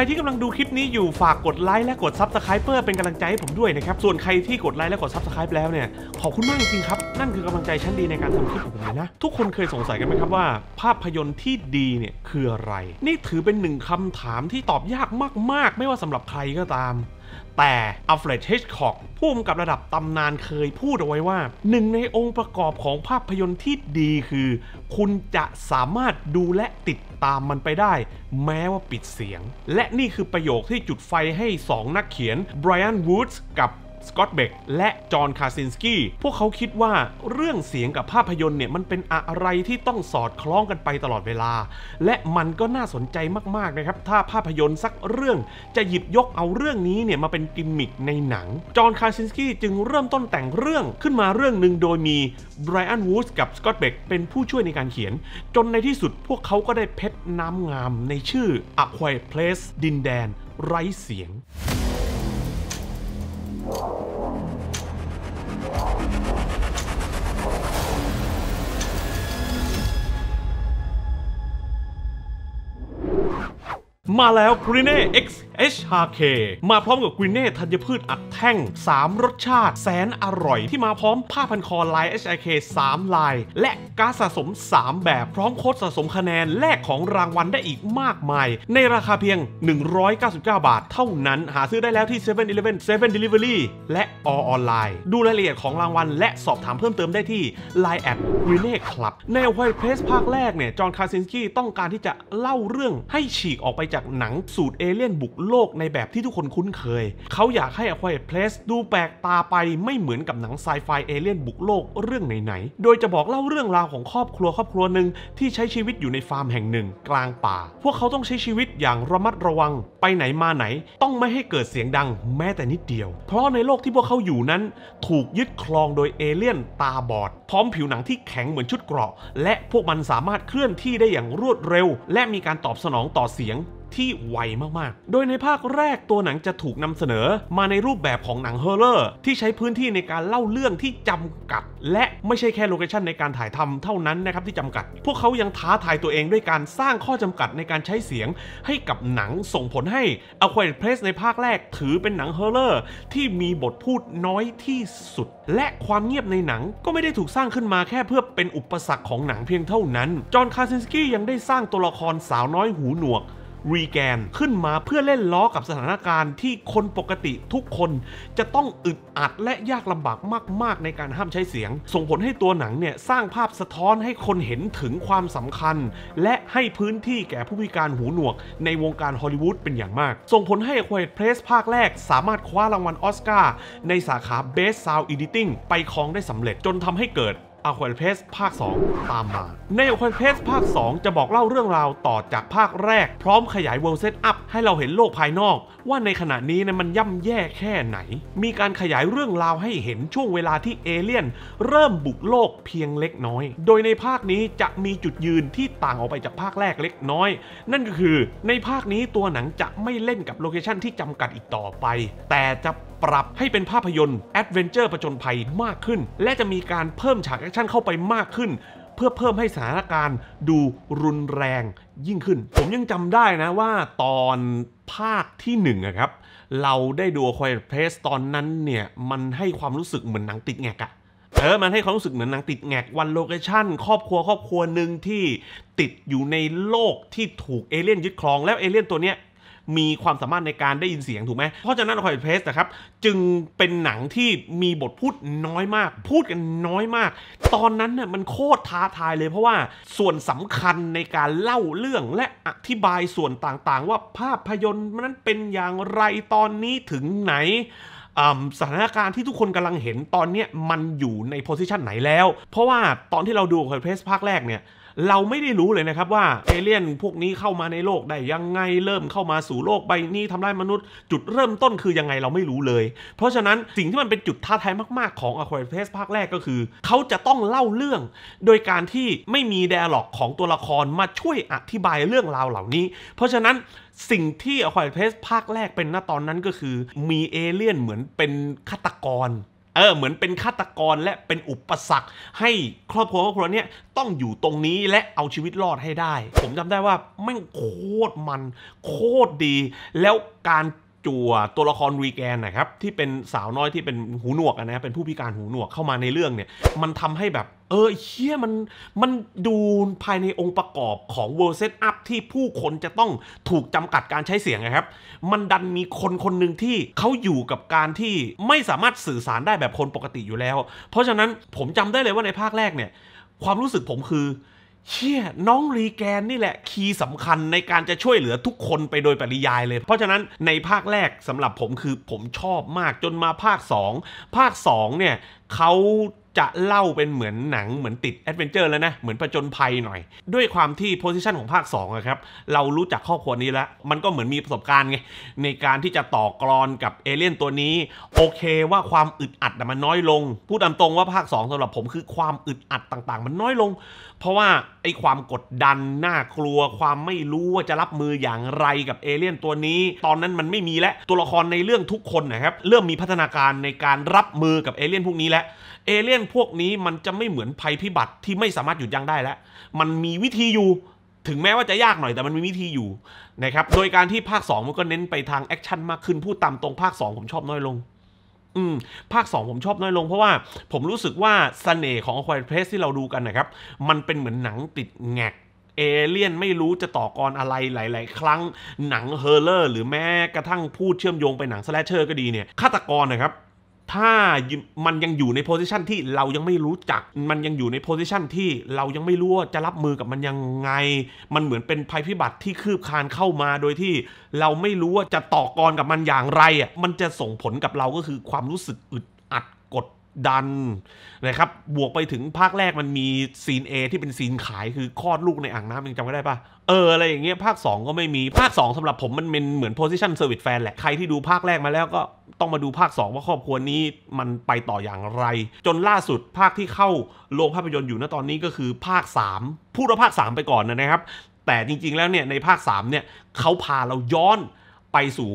ครที่กำลังดูคลิปนี้อยู่ฝากกดไลค์และกดซับสไครเพื่อเป็นกำลังใจให้ผมด้วยนะครับ ส่วนใครที่กดไลค์และกดซับสไครป์แล้วเนี่ย ขอบคุณมากจริงครับ นั่นคือกำลังใจชั้นดีในการทำคลิปของผมนะ ทุกคนเคยสงสัยกันไหมครับว่า ภาพยนตร์ที่ดีเนี่ย คืออะไร นี่ถือเป็นหนึ่งคำถามที่ตอบยากมาก ๆ ไม่ว่าสำหรับใครก็ตามแต่อัลเฟรดฮิชคอกผู้กำกับระดับตำนานเคยพูดเอาไว้ว่า หนึ่งในองค์ประกอบของภาพยนตร์ที่ดีคือ คุณจะสามารถดูและติดตามมันไปได้แม้ว่าปิดเสียง และนี่คือประโยคที่จุดไฟให้2นักเขียนไบรอันวูดส์กับสกอตเบกและจอห์นคาซินสกี้ พวกเขาคิดว่าเรื่องเสียงกับภาพยนตร์เนี่ยมันเป็นอะไรที่ต้องสอดคล้องกันไปตลอดเวลา และมันก็น่าสนใจมากๆ นะครับ ถ้าภาพยนตร์สักเรื่องจะหยิบยกเอาเรื่องนี้เนี่ยมาเป็นกิมมิคในหนัง จอห์นคาซินสกี้จึงเริ่มต้นแต่งเรื่องขึ้นมาเรื่องหนึ่งโดยมีไบรอันวูดกับสกอตเบกเป็นผู้ช่วยในการเขียน จนในที่สุดพวกเขาก็ได้เพชรน้ำงามในชื่อ A Quiet Place ดินแดน ไร้เสียง you มาแล้วกรีเน่ XHRK มาพร้อมกับกรีเน่ธัญพืชอัดแท่ง 3 รสชาติแสนอร่อยที่มาพร้อมผ้าพันคอลาย h I k 3 ลาย และกาสะสม 3 แบบพร้อมโค้ดสะสมคะแนน แลกของรางวัลได้อีกมากมาย ในราคาเพียง 199 บาทเท่านั้น หาซื้อได้แล้วที่7 e เ e ่ e อเลฟ7 d e l เ v e r y และอออนไลน์ดูรายละเอียดของรางวัลและสอบถามเพิ่มเติมได้ที่ Line แอดกรีเน่คลับในไวท์เพลสภาคแรกเนี่ยจอห์นคาซินสกี้ต้องการที่จะเล่าเรื่องให้ฉีกออกไปจากากหนังสูตรเอเลี่ยนบุกโลกในแบบที่ทุกคนคุ้นเคย เขาอยากให้ A Quiet Place ดูแปลกตาไปไม่เหมือนกับหนังไซไฟเอเลี่ยนบุกโลกเรื่องไหนๆ โดยจะบอกเล่าเรื่องราวของครอบครัวครอบครัวหนึ่งที่ใช้ชีวิตอยู่ในฟาร์มแห่งหนึ่ง กลางป่า พวกเขาต้องใช้ชีวิตอย่างระมัดระวัง ไปไหนมาไหน ต้องไม่ให้เกิดเสียงดังแม้แต่นิดเดียว เพราะในโลกที่พวกเขาอยู่นั้น ถูกยึดครองโดยเอเลี่ยนตาบอดพร้อมผิวหนังที่แข็งเหมือนชุดเกราะและพวกมันสามารถเคลื่อนที่ได้อย่างรวดเร็ว และมีการตอบสนองต่อเสียงที่ไวมาก ๆ โดยในภาคแรกตัวหนังจะถูกนำเสนอ มาในรูปแบบของหนังฮอร์เรอร์ ที่ใช้พื้นที่ในการเล่าเรื่องที่จำกัด และไม่ใช่แค่โลเคชันในการถ่ายทำเท่านั้นนะครับที่จำกัด พวกเขายังท้าทายตัวเองด้วยการสร้างข้อจำกัดในการใช้เสียงให้กับหนังส่งผลให้อ q คว r e d p l a ในภาคแรกถือเป็นหนังฮอร์เรอร์ที่มีบทพูดน้อยที่สุด และความเงียบในหนังก็ไม่ได้ถูกสร้างขึ้นมาแค่เพื่อเป็นอุปสรรคของหนังเพียงเท่านั้น จอห์น คาซินสกี้ยังได้สร้างตัวละครสาวน้อยหูหนวกรีแกนขึ้นมาเพื่อเล่นล้อกับสถานการณ์ที่คนปกติทุกคน จะต้องอึดอัดและยากลำบากมากๆ ในการห้ามใช้เสียง ส่งผลให้ตัวหนังเนี่ยสร้างภาพสะท้อนให้คนเห็นถึงความสำคัญ และให้พื้นที่แก่ผู้พิการหูหนวกในวงการฮอลลีวูดเป็นอย่างมาก ส่งผลให้ Quiet Place ภาคแรก สามารถคว้ารางวัลอสการ์ในสาขา Best Sound Editing ไปครองได้สำเร็จจนทำให้เกิดอาควนเพสภาค 2 ตามมา ในอาควนเพสภาค 2 จะบอกเล่าเรื่องราวต่อจากภาคแรก พร้อมขยายเวิลด์เซตอัพให้เราเห็นโลกภายนอก ว่าในขณะนี้นะมันย่ำแย่แค่ไหน มีการขยายเรื่องราวให้เห็นช่วงเวลาที่เอเลี่ยน เริ่มบุกโลกเพียงเล็กน้อย โดยในภาคนี้จะมีจุดยืนที่ต่างออกไปจากภาคแรกเล็กน้อย นั่นก็คือในภาคนี้ตัวหนังจะไม่เล่นกับโลเคชั่นที่จำกัดอีกต่อไปแต่จะปรับให้เป็นภาพยนตร์แอดเวนเจอร์ปจญภัยมากขึ้น และจะมีการเพิ่มฉากแอคชั่นเข้าไปมากขึ้น เพื่อเพิ่มให้สถานการณ์ดูรุนแรงยิ่งขึ้น ผมยังจำได้นะว่าตอนภาคที่หนึ่ะครับเราได้ดูคอยเพลสตอนนั้นเนี่ยมันให้ความรู้สึกเหมือนหนังติดแงกอะเออมันให้ความรู้สึกเหมือนหนังติดแงกวันโลเคชั่นครอบครัวครอบครัวหนึ่งที่ติดอยู่ในโลกที่ถูกเอเลี่ยนยึดครองแล้วเอเลี่ยนตัวเนี้ยมีความสามารถในการได้ยินเสียงถูกไหม เพราะฉะนั้นคอยเพ p l นะครับจึงเป็นหนังที่มีบทพูดน้อยมาก พูดกันน้อยมาก ตอนนั้นน่ยมันโคตรท้าทายเลยเพราะว่าส่วนสำคัญในการเล่าเรื่องและอธิบายส่วนต่างๆ ว่าภาพยนตร์นั้นเป็นอย่างไรตอนนี้ถึงไหนสถานการณ์ที่ทุกคนกำลังเห็นตอนนี้มันอยู่ในโพสิชันไหนแล้ว เพราะว่าตอนที่เราดูคอยเพรสภาคแรกเนี่ยเราไม่ได้รู้เลยนะครับว่า เอเลี่ยนพวกนี้เข้ามาในโลกได้ยังไงเริ่มเข้ามาสู่โลกใบนี้ทำลายมนุษย์ จุดเริ่มต้นคือยังไงเราไม่รู้เลย เพราะฉะนั้นสิ่งที่มันเป็นจุดท้าทายมากๆของอะควาเร s p ภาคแรกก็คือเขาจะต้องเล่าเรื่องโดยการที่ไม่มีแดรล็อกของตัวละครมาช่วยอธิบายเรื่องราวเหล่านี้ เพราะฉะนั้นสิ่งที่อะคว r i u s p ภาคแรกเป็นณตอนนั้นก็คือมีเอเลี่ยนเหมือนเป็นฆาตกรเออเหมือนเป็นฆาตกรและเป็นอุปสรรค ให้ครอบครัวครอบครัวเนี้ยต้องอยู่ตรงนี้และเอาชีวิตรอดให้ได้ผมจำได้ว่าแม่งโคตรมัน โคตรดี แล้วการจั่วตัวละครรีแกนนะครับที่เป็นสาวน้อยที่เป็นหูหนวกนะเป็นผู้พิการหูหนวกเข้ามาในเรื่องเนี่ยมันทำให้แบบเออเชี่ยมันมันดูภายในองค์ประกอบของเวอร์เซตอัพที่ผู้คนจะต้องถูกจำกัดการใช้เสียงนะครับ มันดันมีคนคนหนึ่งที่เขาอยู่กับการที่ไม่สามารถสื่อสารได้แบบคนปกติอยู่แล้ว เพราะฉะนั้นผมจำได้เลยว่าในภาคแรกเนี่ย ความรู้สึกผมคือ เชี่ยน้องรีแกนนี่แหละคีย์สำคัญในการจะช่วยเหลือทุกคนไปโดยปริยายเลย เพราะฉะนั้นในภาคแรกสำหรับผมคือผมชอบมากจนมาภาค 2 ภาค2เนี่ยเขาจะเล่าเป็นเหมือนหนังเหมือนติดแอดเวนเจอร์แล้วนะ เหมือนประจนภัยหน่อย ด้วยความที่โพสิชันของภาค2อะครับ เรารู้จักครอบครัวนี้แล้ว มันก็เหมือนมีประสบการณ์ไง ในการที่จะต่อกรอนกับเอเลี่ยนตัวนี้ โอเคว่าความอึดอัดมันน้อยลง พูดตามตรงว่าภาค 2สำหรับผมคือความอึดอัดต่างๆ มันน้อยลง เพราะว่า ไอ้ความกดดันน่ากลัว ความไม่รู้ว่าจะรับมืออย่างไรกับเอเลี่ยนตัวนี้ ตอนนั้นมันไม่มีและตัวละครในเรื่องทุกคนนะครับเริ่มมีพัฒนาการในการรับมือกับเอเลี่ยนพวกนี้แล้วเอเลี่ยนพวกนี้มันจะไม่เหมือนภัยพิบัติที่ไม่สามารถหยุดยั้งได้แล้ว มันมีวิธีอยู่ ถึงแม้ว่าจะยากหน่อยแต่มันมีวิธีอยู่นะครับ โดยการที่ภาค 2 มันก็เน้นไปทางแอคชั่นมากขึ้นพูดตามตรงภาค 2 ผมชอบน้อยลง อืม ภาค 2 ผมชอบน้อยลง เพราะว่าผมรู้สึกว่าสเสน่ห์ของควายเพ l a ที่เราดูกันนะครับ มันเป็นเหมือนหนังติดแงกเอเลี่ยนไม่รู้จะต่อกรอะไรหลาย ๆ ครั้งหนังเฮอร์เลอร์หรือแม้กระทั่งพูดเชื่อมโยงไปหนังสแลชเชอร์ก็ดีเนี่ยฆาตกรนะครับถ้ามันยังอยู่ในโพสิชันที่เรายังไม่รู้จัก มันยังอยู่ในโพสิชันที่เรายังไม่รู้ว่าจะรับมือกับมันยังไง มันเหมือนเป็นภัยพิบัติที่คืบคานเข้ามาโดยที่เราไม่รู้ว่าจะต่อกรกับมันอย่างไรอ่ะ มันจะส่งผลกับเราก็คือความรู้สึกอึดดันนะครับ บวกไปถึงภาคแรกมันมีซีน A ที่เป็นซีนขายคือคลอดลูกในอ่างน้ำยังจำไม่ได้ปะเอออะไรอย่างเงี้ยภาค 2 ก็ไม่มี ภาค 2 สำหรับผมมันเป็นเหมือน position service fan แหละใครที่ดูภาคแรกมาแล้วก็ต้องมาดูภาค 2 ว่าครอบครัวนี้มันไปต่ออย่างไร จนล่าสุดภาคที่เข้าโรงภาพยนตร์อยู่ณตอนนี้ก็คือภาค3พูดว่าภาค 3 ไปก่อนนะครับ แต่จริงๆแล้วเนี่ยในภาค3เนี่ยเขาพาเราย้อนไปสู่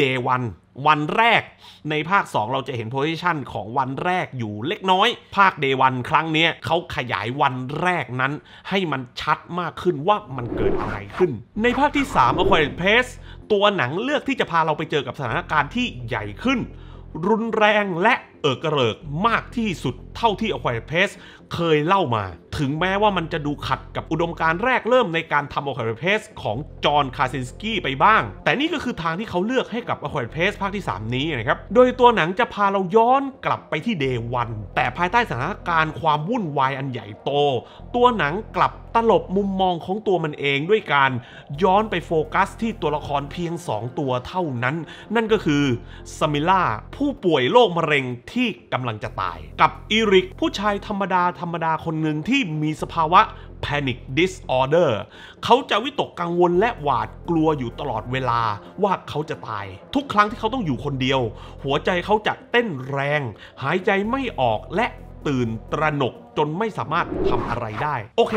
day วันวันแรก ในภาค 2 เราจะเห็นโพสิชันของวันแรกอยู่เล็กน้อย ภาค day วันครั้งนี้เขาขยายวันแรกนั้น ให้มันชัดมากขึ้นว่ามันเกิดอะไรขึ้น ในภาคที่3 a q u a r i d Place ตัวหนังเลือกที่จะพาเราไปเจอกับสถานการณ์ที่ใหญ่ขึ้น รุนแรงและเอิกระเริกมากที่สุดเท่าที่อควายเพสเคยเล่ามา ถึงแม้ว่ามันจะดูขัดกับอุดมการแรกเริ่มในการทำอควายเพสของจอห์นคาซินสกี้ไปบ้าง แต่นี่ก็คือทางที่เขาเลือกให้กับอควายเพสภาคที่ 3 นี้นะครับโดยตัวหนังจะพาเราย้อนกลับไปที่เดวัน แต่ภายใต้สถานการณ์ความวุ่นวายอันใหญ่โต ตัวหนังกลับตลบมุมมองของตัวมันเองด้วยการย้อนไปโฟกัส ที่ตัวละครเพียง 2 ตัวเท่านั้นนั่นก็คือสมิล่าผู้ป่วยโรคมะเร็งที่กำลังจะตาย กับอีริกผู้ชายธรรมดา ธรรมดาคนหนึ่งที่มีสภาวะ panic disorder เขาจะวิตกกังวลและหวาดกลัวอยู่ตลอดเวลาว่าเขาจะตาย ทุกครั้งที่เขาต้องอยู่คนเดียว หัวใจเขาจะเต้นแรง หายใจไม่ออกและตื่น ตระหนก จนไม่สามารถทำอะไรได้ โอเค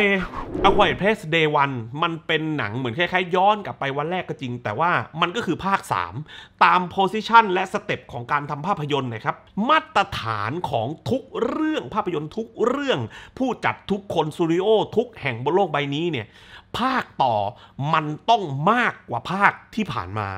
A q u i e เ Place Day 1มันเป็นหนังเหมือนคล้ายๆ ย้อนกลับไปวันแรกก็จริง แต่ว่ามันก็คือภาค 3 ตามโพซิชันและสเต็ปของการทำภาพยนตร์นะครับ มาตรฐานของทุกเรื่องภาพยนตร์ทุกเรื่อง ผู้จัดทุกคนสตูดิโอทุกแห่งบนโลกใบนี้เนี่ยภาคต่อมันต้องมากกว่าภาคที่ผ่านมา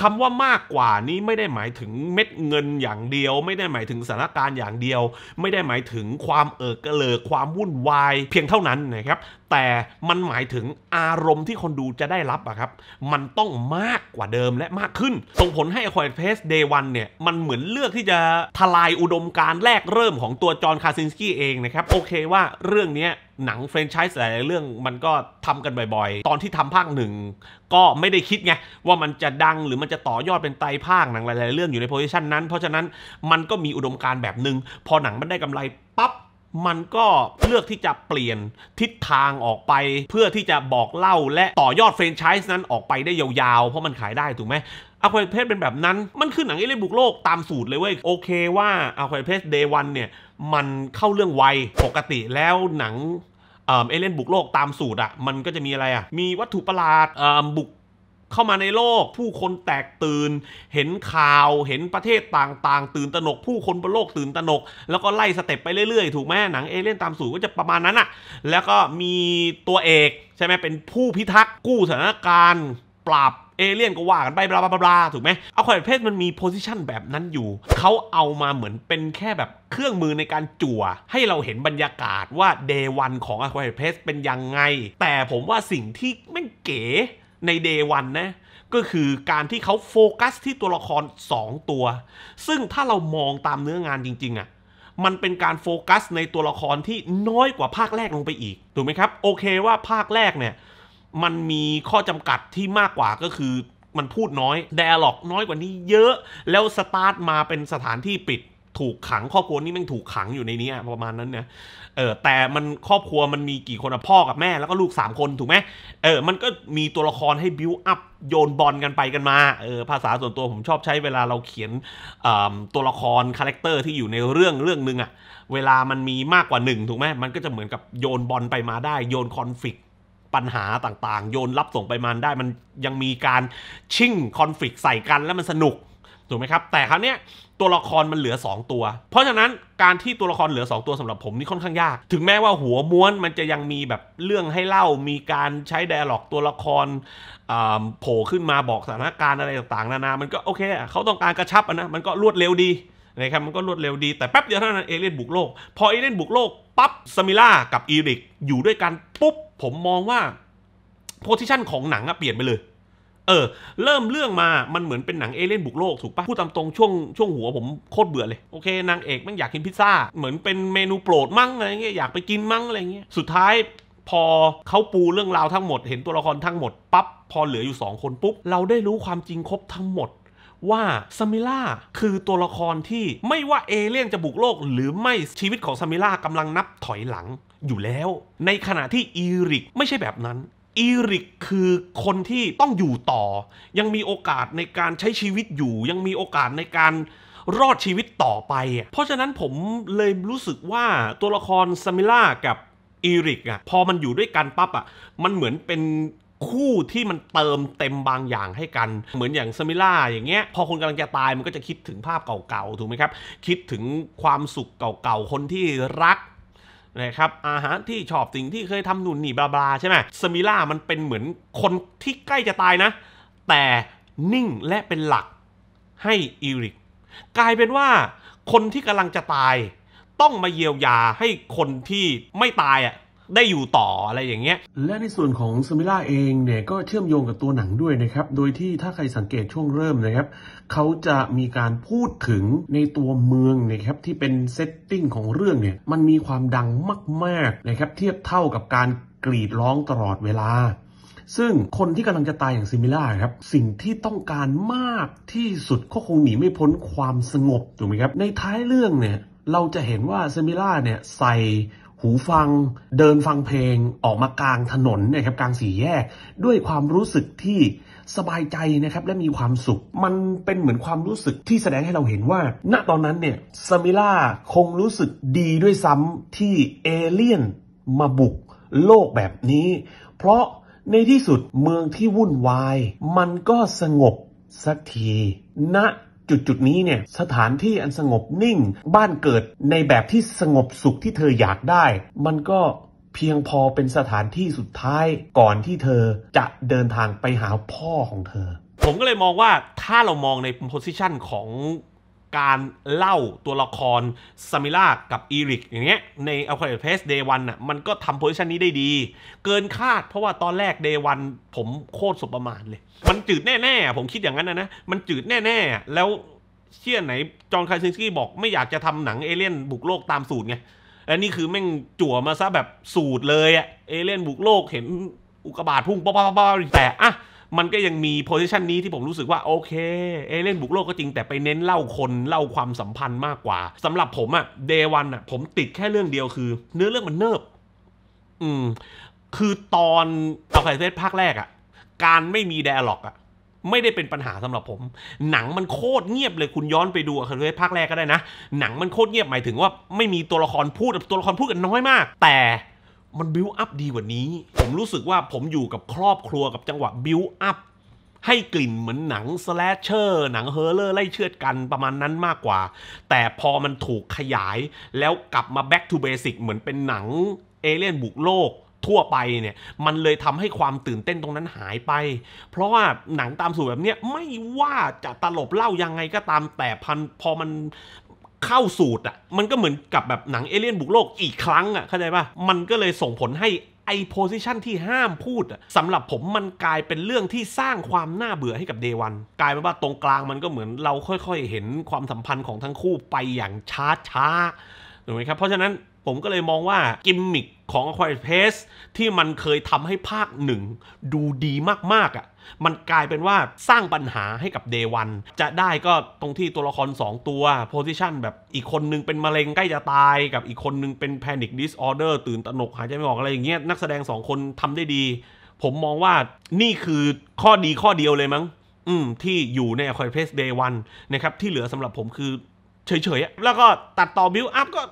คำว่ามากกว่านี้ไม่ได้หมายถึงเม็ดเงินอย่างเดียว ไม่ได้หมายถึงสถานการณ์อย่างเดียว ไม่ได้หมายถึงความเอิกกระเลิกความวุ่นวาย เพียงเท่านั้นนะครับแต่มันหมายถึงอารมณ์ที่คนดูจะได้รับอะครับ มันต้องมากกว่าเดิมและมากขึ้นส่งผลให้ Quiet Place Day 1เนี่ยมันเหมือนเลือกที่จะทลายอุดมการแรกเริ่มของตัวจอห์นคาซินสกี้เองนะครับโอเคว่าเรื่องนี้หนังเฟรนช์ไชส์หลายเรื่องมันก็ทำกันบ่อยๆ ตอนที่ทำภาคหนึ่ง ก็ไม่ได้คิดไง ว่ามันจะดังหรือมันจะต่อยอดเป็นไตภาคหนังหลายๆเรื่องอยู่ในโพซิชันนั้น เพราะฉะนั้นมันก็มีอุดมการแบบหนึง่งพอหนังมันได้กำไรปับ๊บมันก็เลือกที่จะเปลี่ยนทิศทางออกไป เพื่อที่จะบอกเล่าและต่อยอดเฟรนไชส์นั้นออกไปได้ยาวๆ เพราะมันขายได้ถูกไหมอควาเพสเป็นแบบนั้น มันคือหนังเอเลบุกโลกตามสูตรเลยเว้ย โอเคว่าอควาเพสเดย์วันเนี่ย มันเข้าเรื่องไว ปกติแล้วหนังเอเลนบุกโลกตามสูตรอะมันก็จะมีอะไรอะมีวัตถุประหลาดบุกเข้ามาในโลก ผู้คนแตกตื่น เห็นข่าวเห็นประเทศต่างๆ ตื่นตระหนกผู้คนบนโลกตื่นตระหนก แล้วก็ไล่สเต็ปไปเรื่อยๆ ถูกไหมหนังเอเลี่ยนตามสูตรก็จะประมาณนั้นอะแล้วก็มีตัวเอกใช่ไหมเป็นผู้พิทักษ์ กู้สถานการณ์ ปราบเอเลี่ยนก็ว่ากันไปบลาบลาบลาถูกไหมเอาคอยเพศมันมีโพสิชันแบบนั้นอยู่เขาเอามาเหมือนเป็นแค่แบบเครื่องมือในการจั่ว ให้เราเห็นบรรยากาศว่าเดย์วันของอควาเพสเป็นยังไง แต่ผมว่าสิ่งที่ไม่เก๋ในเดวันนะก็คือการที่เขาโฟกัสที่ตัวละคร 2 ตัว ซึ่งถ้าเรามองตามเนื้องานจริงๆอะ่ะมันเป็นการโฟกัสในตัวละครที่น้อยกว่าภาคแรกลงไปอีก ถูกไหมครับ โอเคว่าภาคแรกเนี่ยมันมีข้อจำกัดที่มากกว่าก็คือมันพูดน้อยแดร์ล็อกน้อยกว่านี้เยอะ แล้วสตาร์ทมาเป็นสถานที่ปิดถูกขังครอบครัวนี่แม่งถูกขังอยู่ในนี้ประมาณนั้นเนยเออแต่มันครอบครัวมันมีกี่คนอะพ่อกับแม่แล้วก็ลูก 3 คนถูกไหมเออมันก็มีตัวละครให้บิวอัพโยนบอลกันไปกันมาเออภาษาส่วนตัวผมชอบใช้เวลาเราเขียนตัวละครคาแรคเตอร์ที่อยู่ในเรื่องเรื่องหนึ่งอะเวลามันมีมากกว่าหนึ่งถูกไหมมันก็จะเหมือนกับโยนบอลไปมาได้ โยนคอนฟ lict ปัญหาต่างๆ โยนรับส่งไปมาได้มันยังมีการชิ่งคอนฟ lict ใส่กันแล้วมันสนุกถูกไหมครับ แต่คราวเนี้ยตัวละครมันเหลือ 2 ตัว เพราะฉะนั้นการที่ตัวละครเหลือ 2 ตัวสำหรับผมนี่ค่อนข้างยาก ถึงแม้ว่าหัวม้วนมันจะยังมีแบบเรื่องให้เล่า มีการใช้ไดอะล็อกตัวละครโผล่ขึ้นมาบอกสถานการณ์อะไรต่างๆนานา มันก็โอเค เขาต้องการกระชับนะมันก็รวดเร็วดี นะครับ มันก็รวดเร็วดี แต่แป๊บเดียวเท่านั้นเอเล่นบุกโลกพอเอเล่นบุกโลกปั๊บซามิล่ากับอีริกอยู่ด้วยกันปุ๊บผมมองว่าโพสิชันของหนังอะเปลี่ยนไปเลยเออเริ่มเรื่องมามันเหมือนเป็นหนังเอเลยนบุกโลกถูกปะพูดตามตรงช่วงช่วงหัวผมโคตรเบื่อเลยโอเคนางเอกมันอยากกินพิซซ่าเหมือนเป็นเมนูโปรดมั่งอะไรเงี้ยอยากไปกินมั่งอะไรเงี้ยสุดท้ายพอเขาปูเรื่องราวทั้งหมด เห็นตัวละครทั้งหมดปั๊บพอเหลืออยู่2คนปุ๊บเราได้รู้ความจริงครบทั้งหมด ว่าซามิล่าคือตัวละครที่ไม่ว่าเอเลี่ยนจะบุกโลกหรือไม่ชีวิตของซามิล่ากำลังนับถอยหลังอยู่แล้วในขณะที่อีริกไม่ใช่แบบนั้นอีริกคือคนที่ต้องอยู่ต่อ ยังมีโอกาสในการใช้ชีวิตอยู่ ยังมีโอกาสในการรอดชีวิตต่อไปเพราะฉะนั้นผมเลยรู้สึกว่าตัวละครซามิล่ากับอีริกอ่ะพอมันอยู่ด้วยกันปั๊บอ่ะมันเหมือนเป็นคู่ที่มันเติมเต็มบางอย่างให้กันเหมือนอย่างซามิล่าอย่างเงี้ยพอคนกำลังจะตายมันก็จะคิดถึงภาพเก่าๆถูกไหมครับคิดถึงความสุขเก่าๆคนที่รักนะครับอาหารที่ชอบสิ่งที่เคยทำหนุนหนีบลาบลาใช่ไหมสมิล่ามันเป็นเหมือนคนที่ใกล้จะตายนะ แต่นิ่งและเป็นหลักให้อีริก กลายเป็นว่าคนที่กำลังจะตาย ต้องมาเยียวยาให้คนที่ไม่ตายอ่ะได้อยู่ต่ออะไรอย่างเงี้ย และในส่วนของซามิล่าเองเนี่ยก็เชื่อมโยงกับตัวหนังด้วยนะครับ โดยที่ถ้าใครสังเกตช่วงเริ่มนะครับ เขาจะมีการพูดถึงในตัวเมืองนะครับที่เป็นเซตติ้งของเรื่องเนี่ย มันมีความดังมาก ๆ นะครับ เทียบเท่ากับการกรีดร้องตลอดเวลา ซึ่งคนที่กำลังจะตายอย่างซิมิล่าครับ สิ่งที่ต้องการมากที่สุดก็คงหนีไม่พ้นความสงบถูกไหมครับ ในท้ายเรื่องเนี่ยเราจะเห็นว่าซิมิล่าเนี่ยใส่หูฟังเดินฟังเพลง ออกมากลางถนนนะครับกลางสี่แยก ด้วยความรู้สึกที่สบายใจนะครับและมีความสุขมันเป็นเหมือนความรู้สึกที่แสดงให้เราเห็นว่าณตอนนั้นเนี่ยซามิล่าคงรู้สึกดีด้วยซ้ำที่เอเลี่ยนมาบุกโลกแบบนี้ เพราะในที่สุดเมืองที่วุ่นวาย มันก็สงบสักทีณนะจุดจุดนี้เนี่ย สถานที่อันสงบนิ่ง บ้านเกิดในแบบที่สงบสุขที่เธออยากได้ มันก็เพียงพอเป็นสถานที่สุดท้ายก่อนที่เธอจะเดินทางไปหาพ่อของเธอ ผมก็เลยมองว่าถ้าเรามองในโพสิชันของการเล่าตัวละครซามิล่ากับอีริกอย่างเงี้ยใน a l c เ l p a c e Day 1น่ะมันก็ทำโพสิชันนี้ได้ดี เกินคาดเพราะว่าตอนแรก Day 1 ผมโคตรสบประมาณเลย มันจืดแน่ๆ ผมคิดอย่างนั้นนะนะมันจืดแน่ๆ แล้วเชี่ยไหน จอห์นคาซินสกี้บอกไม่อยากจะทำหนังเอเลี่ยนบุกโลกตามสูตรไงอันนี้คือแม่งจั่วมาซะแบบสูตรเลยอะเอเลี่ยนบุกโลกเห็นอุกกาบาตพุ่งป๊อปปปป๊๊ออปแต่อะมันก็ยังมีโพสิชันนี้ที่ผมรู้สึกว่าโอเคเอเล่นบุกโลกก็จริงแต่ไปเน้นเล่าคนเล่าความสัมพันธ์มากกว่า สำหรับผมอะเดวันอะผมติดแค่เรื่องเดียวคือ เนื้อเรื่องมันเนิบอืม คือตอนเอาไคเซตภาคแรกอะการไม่มีไดอะล็อกอะไม่ได้เป็นปัญหาสำหรับผม หนังมันโคตรเงียบเลยคุณย้อนไปดูคันเวสภาคแรกก็ได้นะ หนังมันโคตรเงียบหมายถึงว่าไม่มีตัวละครพูดตัวละครพูดกันน้อยมาก แต่มันบิวอัพดีกว่านี้ ผมรู้สึกว่าผมอยู่กับครอบครัวกับจังหวะบิวอัพ ให้กลิ่นเหมือนหนังสแลชเชอร์หนังเฮอร์เลอร์ไล่เชือดกันประมาณนั้นมากกว่า แต่พอมันถูกขยายแล้วกลับมาแบ็กทูเบสิกเหมือนเป็นหนังเอเลี่ยนบุกโลกทั่วไปเนี่ย มันเลยทำให้ความตื่นเต้นตรงนั้นหายไป เพราะว่าหนังตามสูตรแบบเนี้ยไม่ว่าจะตลบเล่ายังไงก็ตามแต่พันพอมันเข้าสูตรอ่ะ มันก็เหมือนกับแบบหนังเอเลี่ยนบุกโลกอีกครั้งอ่ะเข้าใจป่ะ มันก็เลยส่งผลให้ไอ้โพสิชันที่ห้ามพูดสำหรับผมมันกลายเป็นเรื่องที่สร้างความน่าเบื่อให้กับเดวันกลายเป็นว่าตรงกลางมันก็เหมือนเราค่อยๆเห็นความสัมพันธ์ของทั้งคู่ไปอย่างช้าๆถูกไหมครับ เพราะฉะนั้นผมก็เลยมองว่ากิมมิคของ Aquarius Pace ที่มันเคยทำให้ภาคหนึ่งดูดีมากๆอะ่ะมันกลายเป็นว่าสร้างปัญหาให้กับเดวันจะได้ก็ตรงที่ตัวละคร 2 ตัวโพซิชันแบบอีกคนนึงเป็นมะเร็งใกล้จะตาย กับอีกคนนึงเป็นแพนิคดิสออเดอร์ตื่นตระหนกหายใจไม่ออกอะไรอย่างเงี้ยนักแสดง 2 คนทำได้ดี ผมมองว่านี่คือข้อดีข้อเดียวเลยมั้ง อืม ที่อยู่ในคอยเพสเดวันนะครับที่เหลือสำหรับผมคือ เฉยๆแล้วก็ตัดต่อบิลอัพก็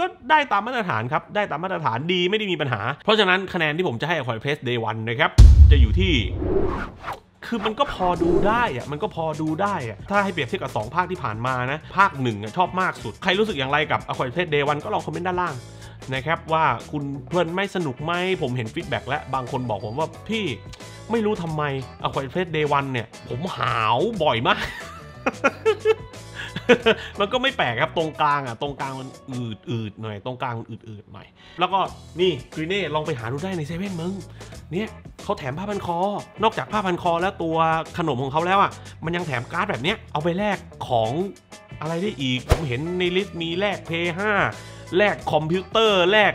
ก็ได้ตามมาตรฐานครับ ได้ตามมาตรฐานดีไม่ได้มีปัญหา เพราะฉะนั้น คะแนนที่ผมจะให้อคว q ย i e t p l a วันนะครับ จะอยู่ที่ คือมันก็พอดูได้อะมันก็พอดูได้อะถ้าให้เปรียบเทียบกับ 2 ภาคที่ผ่านมานะ ภาคหนึ่งชอบมากสุด ใครรู้สึกอย่างไรกับอคว i ย t Place วันก็ลองคอมเมนต์ด้านล่าง นะครับ ว่าคุณเพลินไม่สนุกไหมผมเห็นฟีดแบ็กแล้วบางคนบอกผมว่าพี่ไม่รู้ทำไมอควาย t p สเดย์วันเนี่ยผมหาวบ่อยมากมันก็ไม่แปลกครับตรงกลางอ่ะ ตรงกลางมันอืดอืดหน่อย ตรงกลางมันอืดอืดหน่อยแล้วก็นี่กรีเน่ลองไปหาดูได้ในเซเว่นมึงเนี่ยเขาแถมผ้าพันคอนอกจากผ้าพันคอแล้วตัวขนมของเขาแล้วอ่ะมันยังแถมการ์ดแบบเนี้ยเอาไปแลกของอะไรได้อีกผมเห็นในลิสต์มีแลกเพย์ห้าแลกคอมพิวเตอร์แลก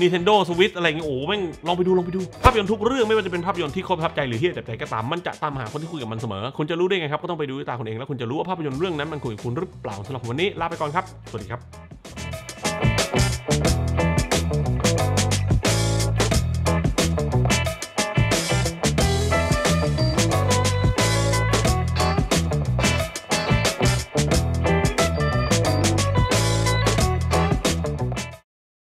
Nintendo Switch อะไรเงี้ยโอ้แม่งลองไปดูลองไปดู ภาพยนตร์ทุกเรื่องไม่ว่าจะเป็นภาพยนตร์ที่โคตรบทับใจหรือเฮี้ยแต่ใจก็ตาม มันจะตามหาคนที่คุยกับมันเสมอ คุณจะรู้ได้ไงครับ ก็ต้องไปดูด้วยตาคุณเองแล้วคุณจะรู้ว่าภาพยนตร์เรื่องนั้นมันคุยกับคุณหรือเปล่าสำหรับวันนี้ลาไปก่อนครับ สวัสดีครับ